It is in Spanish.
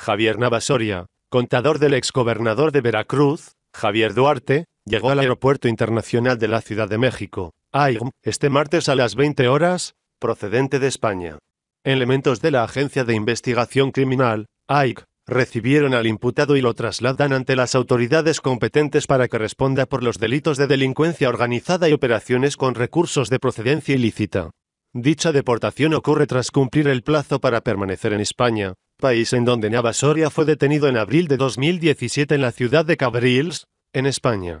Javier Navasoria, contador del exgobernador de Veracruz, Javier Duarte, llegó al Aeropuerto Internacional de la Ciudad de México, AIGM, este martes a las 20 horas, procedente de España. Elementos de la Agencia de Investigación Criminal, AIC, recibieron al imputado y lo trasladan ante las autoridades competentes para que responda por los delitos de delincuencia organizada y operaciones con recursos de procedencia ilícita. Dicha deportación ocurre tras cumplir el plazo para permanecer en España, país en donde Navasoria fue detenido en abril de 2017 en la ciudad de Cabrils, en España.